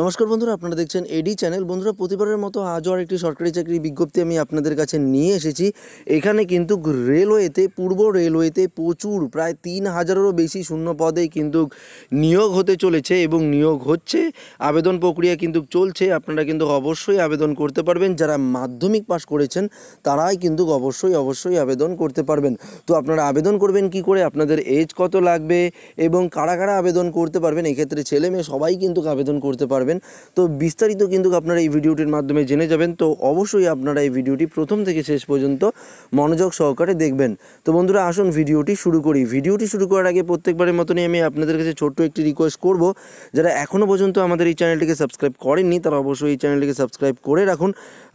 নমস্কার বন্ধুরা আপনারা দেখছেন এডি চ্যানেল বন্ধুরা প্রতিবারের মতো আজও আর একটি সরকারি চাকরি বিজ্ঞপ্তি আমি আপনাদের কাছে নিয়ে এসেছি এখানে কিন্তু রেলওয়েতে পূর্ব রেলওয়েতে প্রচুর প্রায় তিন হাজারেরও বেশি শূন্য পদে কিন্তু নিয়োগ হতে চলেছে এবং নিয়োগ হচ্ছে আবেদন প্রক্রিয়া কিন্তু চলছে আপনারা কিন্তু অবশ্যই আবেদন করতে পারবেন যারা মাধ্যমিক পাশ করেছেন তারাই কিন্তু অবশ্যই অবশ্যই আবেদন করতে পারবেন তো আপনারা আবেদন করবেন কি করে আপনাদের এজ কত লাগবে এবং কারা কারা আবেদন করতে পারবেন এক্ষেত্রে ছেলে মেয়ে সবাই কিন্তু আবেদন করতে পারবেন পারবেন তো বিস্তারিত কিন্তু আপনারা এই ভিডিওটির মাধ্যমে জেনে যাবেন তো অবশ্যই আপনারা এই ভিডিওটি প্রথম থেকে শেষ পর্যন্ত মনোযোগ সহকারে দেখবেন তো বন্ধুরা আসুন ভিডিওটি শুরু করি ভিডিওটি শুরু করার আগে প্রত্যেকবারের মতনই আমি আপনাদের কাছে ছোট্ট একটি রিকোয়েস্ট করব যারা এখনও পর্যন্ত আমাদের এই চ্যানেলটিকে সাবস্ক্রাইব করেননি তারা অবশ্যই এই চ্যানেলটিকে সাবস্ক্রাইব করে রাখুন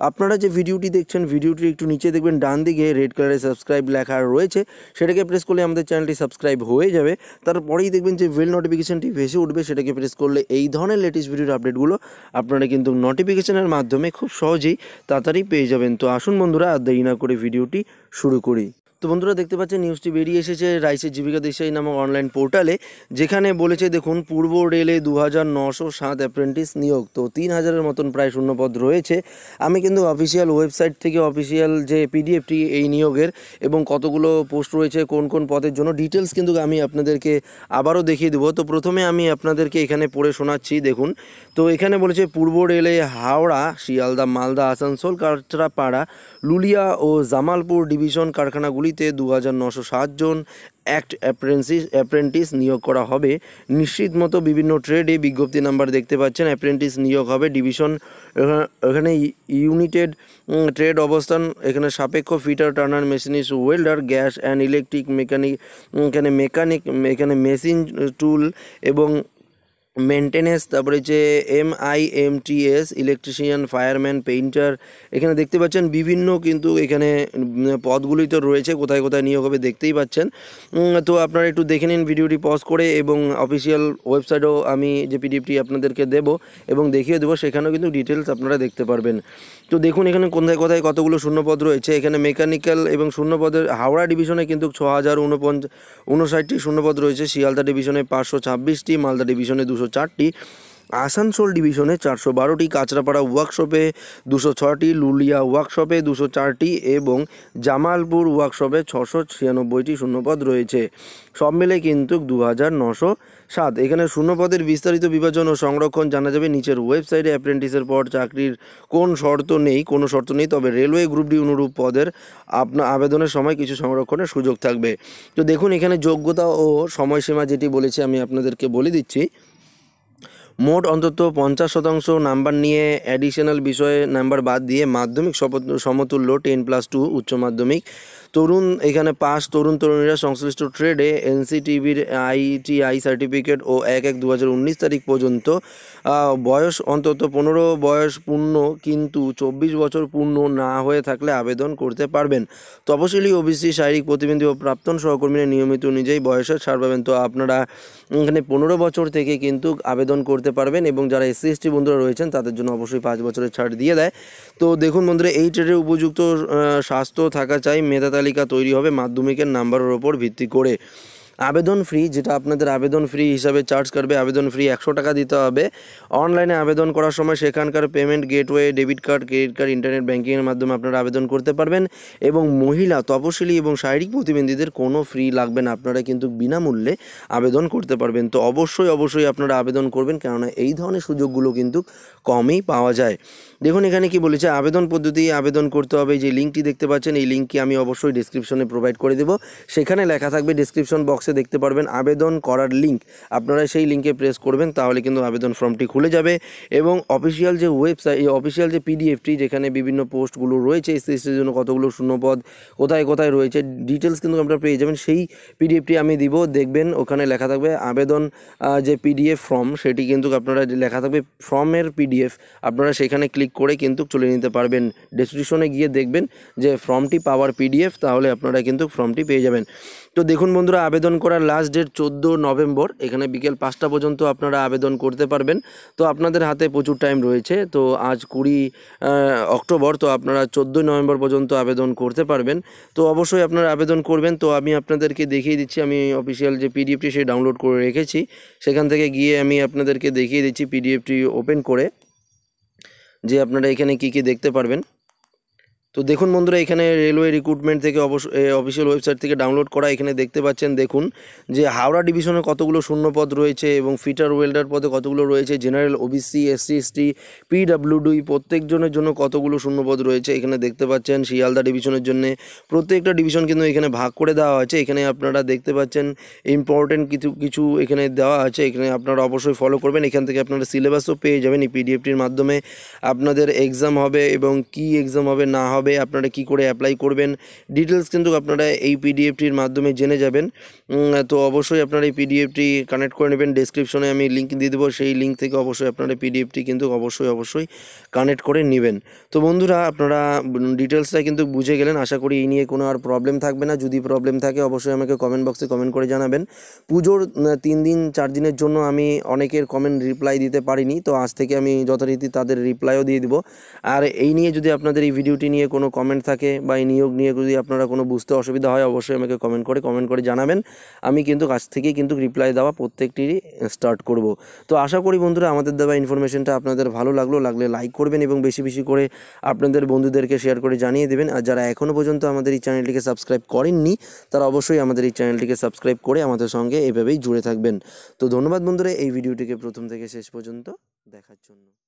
আপনারা যে ভিডিওটি দেখছেন ভিডিওটির একটু নিচে দেখবেন ডান দিকে রেড কালারের সাবস্ক্রাইব লেখা রয়েছে সেটাকে প্রেস করলে আমাদের চ্যানেলটি সাবস্ক্রাইব হয়ে যাবে তারপরেই দেখবেন যে বেল নোটিফিকেশানটি ভেসে উঠবে সেটাকে প্রেস করলে এই ধরনের লেটেস্ট ভিডিওর আপডেটগুলো আপনারা কিন্তু নোটিফিকেশানের মাধ্যমে খুব সহজেই তাড়াতাড়ি পেয়ে যাবেন তো আসুন বন্ধুরা আর দেরি না করে ভিডিওটি শুরু করি তো বন্ধুরা দেখতে পাচ্ছেন নিউজটি বেরিয়ে এসেছে রাইসের জীবিকা দেশাই নামক অনলাইন পোর্টালে যেখানে বলেছে দেখুন পূর্ব রেলে দু হাজার নশো সাত অ্যাপ্রেন্টিস নিয়োগ তো তিন হাজারের মতন প্রায় শূন্যপদ রয়েছে আমি কিন্তু অফিসিয়াল ওয়েবসাইট থেকে অফিসিয়াল যে পিডিএফটি এই নিয়োগের এবং কতগুলো পোস্ট রয়েছে কোন কোন পদের জন্য ডিটেলস কিন্তু আমি আপনাদেরকে আবারও দেখিয়ে দেবো তো প্রথমে আমি আপনাদেরকে এখানে পড়ে শোনাচ্ছি দেখুন তো এখানে বলেছে পূর্ব রেলে হাওড়া শিয়ালদা মালদা আসানসোল কাটরাপাড়া লুলিয়া ও জামালপুর ডিভিশন কারখানাগুলি কুড়িতে দু হাজার নশো জন অ্যাক্ট অ্যাপ্রেন্সিস অ্যাপ্রেন্টিস নিয়োগ করা হবে নিশ্চিত মতো বিভিন্ন ট্রেডে বিজ্ঞপ্তি নাম্বার দেখতে পাচ্ছেন অ্যাপ্রেন্টিস নিয়োগ হবে ডিভিশন এখানে ইউনিটেড ট্রেড অবস্থান এখানে সাপেক্ষ fitter turner machinist welder gas and electric mechanic এখানে মেকানিক এখানে মেশিন টুল এবং মেনটেনেন্স তারপরে যে M I M T S electrician fireman painter এখানে দেখতে পাচ্ছেন বিভিন্ন কিন্তু এখানে পদগুলি তো রয়েছে কোথায় কোথায় নিয়োগ হবে দেখতেই পাচ্ছেন তো আপনারা একটু দেখে নিন ভিডিওটি পজ করে এবং অফিসিয়াল ওয়েবসাইটও আমি যে পিডিএফটি আপনাদেরকে দেব এবং দেখিয়ে দেবো সেখানেও কিন্তু ডিটেলস আপনারা দেখতে পারবেন তো দেখুন এখানে কোথায় কোথায় কতগুলো শূন্যপদ রয়েছে এখানে মেকানিক্যাল এবং শূন্যপদের হাওড়া ডিভিশনে কিন্তু ছ হাজার ঊনপঞ্চ উনষাটটি শূন্যপদ রয়েছে শিয়ালদা ডিভিশনে পাঁচশো ছাব্বিশটি মালদা ডিভিশনে দুশো চারটি আসানসোল ডিভিশনে চারশো বারোটি কাঁচরাপাড়া ওয়ার্কশপে দুশো ছটি লুলিয়া ওয়ার্কশপে দুশো চারটি এবং জামালপুর ওয়ার্কশপে ছশো ছিয়ানব্বইটি শূন্যপদ রয়েছে সব মিলে কিন্তু দু হাজার নশো সাত এখানে শূন্যপদের বিস্তারিত বিভাজন ও সংরক্ষণ জানা যাবে নিচের ওয়েবসাইটে অ্যাপ্রেন্টিসের পর চাকরির কোন শর্ত নেই কোনো শর্ত নেই তবে রেলওয়ে গ্রুপ ডি অনুরূপ পদের আপনার আবেদনের সময় কিছু সংরক্ষণের সুযোগ থাকবে তো দেখুন এখানে যোগ্যতা ও সময়সীমা যেটি বলেছি আমি আপনাদেরকে বলে দিচ্ছি মোট অন্তত পঞ্চাশ শতাংশ নাম্বার নিয়ে অ্যাডিশনাল বিষয়ে নাম্বার বাদ দিয়ে মাধ্যমিক সমতুল্য টেন প্লাস টু উচ্চ মাধ্যমিক তরুণ এখানে পাস তরুণ তরুণীরা সংশ্লিষ্ট ট্রেডে এনসিটিভির আইটিআই সার্টিফিকেট ও এক এক দু তারিখ পর্যন্ত বয়স অন্তত পনেরো বয়স পূর্ণ কিন্তু চব্বিশ বছর পূর্ণ না হয়ে থাকলে আবেদন করতে পারবেন তপশিলি ওবিসি শারীরিক প্রতিবন্ধী ও প্রাপ্তন সহকর্মীরা নিয়মিত নিজেই বয়সের ছাড় পাবেন তো আপনারা এখানে পনেরো বছর থেকে কিন্তু আবেদন করতে পারবেন এবং যারা এসসি এসটি বন্ধুরা রয়েছেন তাদের জন্য অবশ্যই পাঁচ বছরের ছাড় দিয়ে দেয় তো দেখুন বন্ধুরা এই ট্রেডে উপযুক্ত স্বাস্থ্য থাকা চাই মেধা তালিকা তৈরি হবে মাধ্যমিকের নাম্বারের ওপর ভিত্তি করে আবেদন ফ্রি যেটা আপনাদের আবেদন ফ্রি হিসাবে চার্জ করবে আবেদন ফ্রি একশো টাকা দিতে হবে অনলাইনে আবেদন করার সময় সেখানকার payment gateway debit card credit card internet ব্যাঙ্কিংয়ের মাধ্যমে আপনারা আবেদন করতে পারবেন এবং মহিলা তপশিলি এবং শারীরিক প্রতিবন্ধীদের কোনো ফ্রি লাগবে না আপনারা কিন্তু বিনামূল্যে আবেদন করতে পারবেন তো অবশ্যই অবশ্যই আপনারা আবেদন করবেন কেননা এই ধরনের সুযোগগুলো কিন্তু কমই পাওয়া যায় দেখুন এখানে কি বলেছে আবেদন পদ্ধতি আবেদন করতে হবে যে লিঙ্কটি দেখতে পাচ্ছেন এই লিঙ্কটি আমি অবশ্যই ডিসক্রিপশনে প্রোভাইড করে দেবো সেখানে লেখা থাকবে ডিসক্রিপশন বক্স বক্সে দেখতে পারবেন আবেদন করার লিঙ্ক আপনারা সেই লিঙ্কে প্রেস করবেন তাহলে কিন্তু আবেদন ফর্মটি খুলে যাবে এবং অফিসিয়াল যে ওয়েবসাইট এই অফিসিয়াল যে পিডিএফটি যেখানে বিভিন্ন পোস্টগুলো রয়েছে এসসিএসটির জন্য কতগুলো শূন্যপদ কোথায় কোথায় রয়েছে ডিটেলস কিন্তু আপনারা পেয়ে যাবেন সেই পিডিএফটি আমি দিব দেখবেন ওখানে লেখা থাকবে আবেদন যে পিডিএফ ফর্ম সেটি কিন্তু আপনারা লেখা থাকবে ফর্মের পিডিএফ আপনারা সেখানে ক্লিক করে কিন্তু চলে নিতে পারবেন ডেসক্রিপশনে গিয়ে দেখবেন যে ফর্মটি পাওয়ার পিডিএফ তাহলে আপনারা কিন্তু ফর্মটি পেয়ে যাবেন তো দেখুন বন্ধুরা আবেদন করার লাস্ট ডেট চোদ্দো নভেম্বর এখানে বিকেল পাঁচটা পর্যন্ত আপনারা আবেদন করতে পারবেন তো আপনাদের হাতে প্রচুর টাইম রয়েছে তো আজ কুড়ি অক্টোবর তো আপনারা চোদ্দোই নভেম্বর পর্যন্ত আবেদন করতে পারবেন তো অবশ্যই আপনারা আবেদন করবেন তো আমি আপনাদেরকে দেখিয়ে দিচ্ছি আমি অফিসিয়াল যে পিডিএফটি সে ডাউনলোড করে রেখেছি সেখান থেকে গিয়ে আমি আপনাদেরকে দেখিয়ে দিচ্ছি পিডিএফটি ওপেন করে যে আপনারা এখানে কি কি দেখতে পারবেন তো দেখুন বন্ধুরা এখানে রেলওয়ে রিক্রুটমেন্ট থেকে অবশ্য অফিসিয়াল ওয়েবসাইট থেকে ডাউনলোড করা এখানে দেখতে পাচ্ছেন দেখুন যে হাওড়া ডিভিশনে কতগুলো শূন্যপদ রয়েছে এবং ফিটার ওয়েল্ডার পদে কতগুলো রয়েছে general OBC SC ST PWD প্রত্যেকজনের জন্য কতগুলো শূন্যপদ রয়েছে এখানে দেখতে পাচ্ছেন শিয়ালদা ডিভিশনের জন্য প্রত্যেকটা ডিভিশন কিন্তু এখানে ভাগ করে দেওয়া আছে এখানে আপনারা দেখতে পাচ্ছেন ইম্পর্টেন্ট কিছু কিছু এখানে দেওয়া আছে এখানে আপনারা অবশ্যই ফলো করবেন এখান থেকে আপনারা সিলেবাসও পেয়ে যাবেন এই পিডিএফটির মাধ্যমে আপনাদের এক্সাম হবে এবং কি এক্সাম হবে না হবে হবে আপনারা কি করে অ্যাপ্লাই করবেন ডিটেলস কিন্তু আপনারা এই পিডিএফটির মাধ্যমে জেনে যাবেন তো অবশ্যই আপনারা এই পিডিএফটি কানেক্ট করে নেবেন ডিসক্রিপশনে আমি লিঙ্ক দিয়ে দেবো সেই লিঙ্ক থেকে অবশ্যই আপনারা পিডিএফটি কিন্তু অবশ্যই অবশ্যই কানেক্ট করে নেবেন তো বন্ধুরা আপনারা ডিটেলসটা কিন্তু বুঝে গেলেন আশা করি এই নিয়ে কোনো আর প্রবলেম থাকবে না যদি প্রবলেম থাকে অবশ্যই আমাকে কমেন্ট বক্সে কমেন্ট করে জানাবেন পুজোর তিন দিন চার দিনের জন্য আমি অনেকের কমেন্ট রিপ্লাই দিতে পারিনি তো আজ থেকে আমি যথারীতি তাদের রিপ্লাইও দিয়ে দিব আর এই নিয়ে যদি আপনাদের এই ভিডিওটি নিয়ে কোনো কমেন্ট থাকে বা এই নিয়োগ নিয়ে যদি আপনারা কোনো বুঝতে অসুবিধা হয় অবশ্যই আমাকে কমেন্ট করে কমেন্ট করে জানাবেন আমি কিন্তু কাছ থেকেই কিন্তু রিপ্লাই দেওয়া প্রত্যেকটিরই স্টার্ট করব তো আশা করি বন্ধুরা আমাদের দেওয়া ইনফরমেশনটা আপনাদের ভালো লাগলো লাগলে লাইক করবেন এবং বেশি বেশি করে আপনাদের বন্ধুদেরকে শেয়ার করে জানিয়ে দেবেন আর যারা এখনও পর্যন্ত আমাদের এই চ্যানেলটিকে সাবস্ক্রাইব করেননি তারা অবশ্যই আমাদের এই চ্যানেলটিকে সাবস্ক্রাইব করে আমাদের সঙ্গে এভাবেই জুড়ে থাকবেন তো ধন্যবাদ বন্ধুরা এই ভিডিওটিকে প্রথম থেকে শেষ পর্যন্ত দেখার জন্য